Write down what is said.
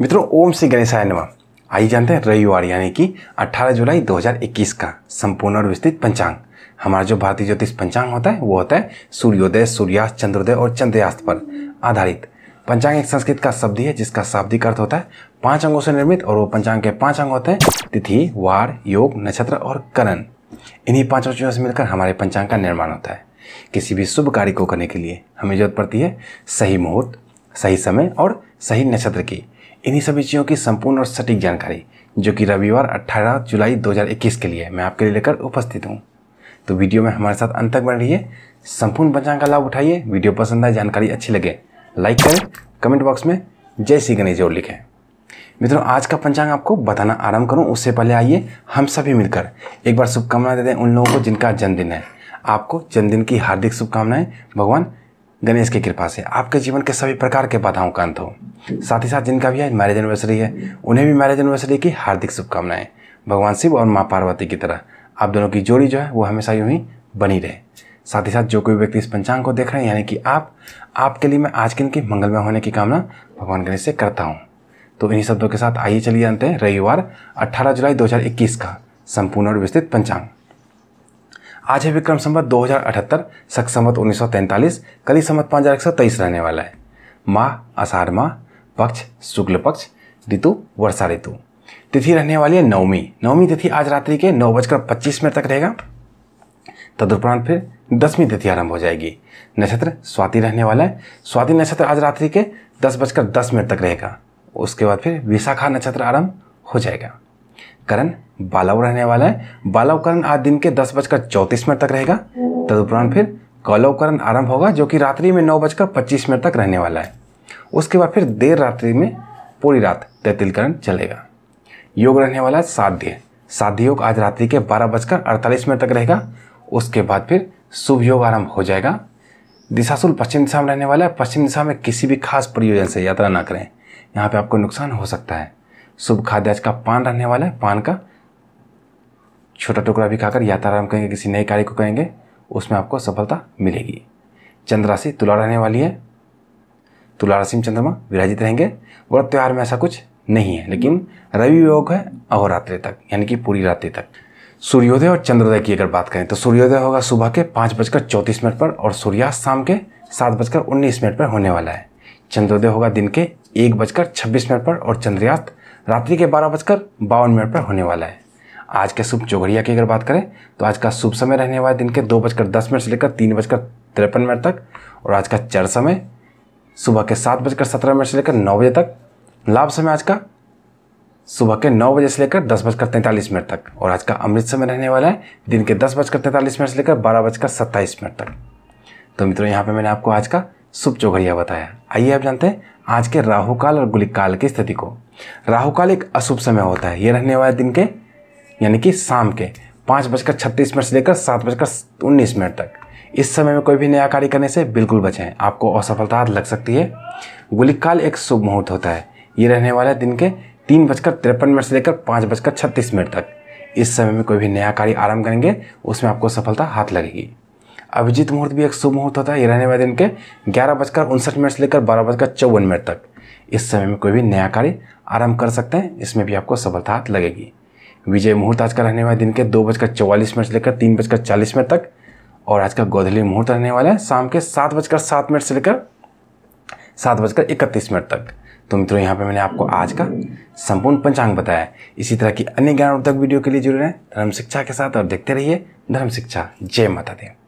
मित्रों ओम श्री गणेशाय नमः आइए जानते हैं रविवार यानी कि 18 जुलाई 2021 का संपूर्ण और विस्तृत पंचांग हमारा जो भारतीय ज्योतिष पंचांग होता है वो होता है सूर्योदय सूर्यास्त चंद्रोदय और चंद्रयास्त पर आधारित पंचांग एक संस्कृत का शब्द है जिसका शाब्दिक अर्थ होता है पांच अंगों से निर्मित और वो पंचांग के पांच अंग होते हैं तिथि वार योग नक्षत्र और करण इन्हीं पांचों चीज़ों से मिलकर हमारे पंचांग का निर्माण होता है किसी भी शुभ कार्य को करने के लिए हमें जरूरत पड़ती है सही मुहूर्त सही समय और सही नक्षत्र की इन्हीं सभी चीज़ों की संपूर्ण और सटीक जानकारी जो कि रविवार 18 जुलाई 2021 के लिए मैं आपके लिए लेकर उपस्थित हूँ तो वीडियो में हमारे साथ अंत तक बने रहिए संपूर्ण पंचांग का लाभ उठाइए वीडियो पसंद आए जानकारी अच्छी लगे लाइक करें कमेंट बॉक्स में जय श्री गणेश जोर लिखें मित्रों आज का पंचांग आपको बताना आरंभ करूं उससे पहले आइए हम सभी मिलकर एक बार शुभकामनाएं दे दें उन लोगों को जिनका जन्मदिन है आपको जन्मदिन की हार्दिक शुभकामनाएं भगवान गणेश की कृपा से आपके जीवन के सभी प्रकार के बाधाओं का अंत हो साथ ही साथ जिनका भी आज मैरिज एनिवर्सरी है उन्हें भी मैरिज एनिवर्सरी की हार्दिक शुभकामनाएं भगवान शिव और माँ पार्वती की तरह आप दोनों की जोड़ी जो है वो हमेशा यूँ ही बनी रहे साथ ही साथ जो कोई व्यक्ति इस पंचांग को देख रहे हैं यानी कि आप आपके लिए मैं आज के की मंगलमय होने की कामना भगवान गणेश से करता हूँ तो इन्हीं शब्दों के साथ आइए चलिए अंत है रविवार 18 जुलाई 2021 का संपूर्ण और विस्तृत पंचांग आज है विक्रम संबत दो हज़ार अठहत्तर सख संबत उन्नीस सौ तैंतालीस कली संबत पाँच हज़ार एक सौ तेईस रहने वाला है माह आषाढ़ माह पक्ष शुक्ल पक्ष ऋतु वर्षा ऋतु तिथि रहने वाली है नवमी नवमी तिथि आज रात्रि के नौ बजकर पच्चीस मिनट तक रहेगा तदुपरांत फिर दसवीं तिथि आरंभ हो जाएगी नक्षत्र स्वाति रहने वाला है स्वाति नक्षत्र आज रात्रि के दस बजकर दस मिनट तक रहेगा उसके बाद फिर विशाखा नक्षत्र आरंभ हो जाएगा करण बालाव रहने वाला है बालाव करण आज दिन के दस बजकर चौंतीस मिनट तक रहेगा तदुपरांत फिर कौलव करण आरंभ होगा जो कि रात्रि में नौ बजकर पच्चीस मिनट तक रहने वाला है उसके बाद फिर देर रात्रि में पूरी रात तैतिलकरण चलेगा योग रहने वाला है साध्य साध्य योग आज रात्रि के बारह बजकर अड़तालीस मिनट तक रहेगा उसके बाद फिर शुभ योग आरंभ हो जाएगा दिशाशुल पश्चिम दिशा में रहने वाला है पश्चिम दिशा में किसी भी खास प्रयोजन से यात्रा ना करें यहाँ पे आपको नुकसान हो सकता है शुभ आज का पान रहने वाला है पान का छोटा टुकड़ा भी खाकर यात्रारंभ कहेंगे किसी नए कार्य को कहेंगे उसमें आपको सफलता मिलेगी चंद्र राशि तुला रहने वाली है तुला राशि में चंद्रमा विराजित रहेंगे व्रत त्यौहार में ऐसा कुछ नहीं है लेकिन रवि योग है अहोरात्रि तक यानी कि पूरी रात्रि तक सूर्योदय और चंद्रोदय की अगर बात करें तो सूर्योदय होगा सुबह के पाँच बजकर चौंतीस मिनट पर और सूर्यास्त शाम के सात बजकर उन्नीस मिनट पर होने वाला है चंद्रोदय होगा दिन के एक बजकर छब्बीस मिनट पर और चंद्रयास्त रात्रि के बारह बजकर बावन मिनट पर होने वाला है आज के शुभ चौघड़िया की अगर बात करें तो आज का शुभ समय रहने वाला है दिन के दो बजकर दस मिनट से लेकर तीन बजकर तिरपन मिनट तक और आज का चर समय सुबह के सात बजकर सत्रह मिनट से लेकर नौ बजे तक लाभ समय आज का सुबह के नौ बजे से लेकर दस बजकर तैंतालीस मिनट तक और आज का अमृत समय रहने वाला है दिन के दस बजकर तैंतालीस मिनट से लेकर बारह बजकर सत्ताईस मिनट तक तो मित्रों यहाँ पे मैंने आपको आज का शुभ चौघरिया बताया आइए आप जानते हैं आज के राहुकाल और गुलिकाल की स्थिति को राहुकाल एक अशुभ समय होता है ये रहने वाले दिन के यानी कि शाम के पाँच बजकर छत्तीस मिनट से लेकर सात बजकर उन्नीस मिनट तक इस समय में कोई भी नया कार्य करने से बिल्कुल बचें आपको असफलता लग सकती है काल एक शुभ मुहूर्त होता है ये रहने वाला दिन के तीन बजकर तिरपन मिनट से लेकर पाँच बजकर छत्तीस मिनट तक इस समय में कोई भी नया कार्य आरंभ करेंगे उसमें आपको सफलता हाथ लगेगी अभिजीत मुहूर्त भी एक शुभ मुहूर्त होता है ये रहने वाले दिन के ग्यारह बजकर उनसठ मिनट से लेकर बारह बजकर चौवन मिनट तक इस समय में कोई भी नया कार्य आरंभ कर सकते हैं इसमें भी आपको सफलता लगेगी विजय मुहूर्त आज का रहने वाले दिन के दो बजकर चौवालीस मिनट से लेकर तीन बजकर चालीस मिनट तक और आज का गोधली मुहूर्त रहने वाला है शाम के सात बजकर सात मिनट से लेकर सात बजकर इकतीस मिनट तक तो मित्रों यहाँ पे मैंने आपको आज का संपूर्ण पंचांग बताया इसी तरह की अन्य ज्ञानवर्धक वीडियो के लिए जुड़े रहें धर्म शिक्षा के साथ और देखते रहिए धर्म शिक्षा जय माता देव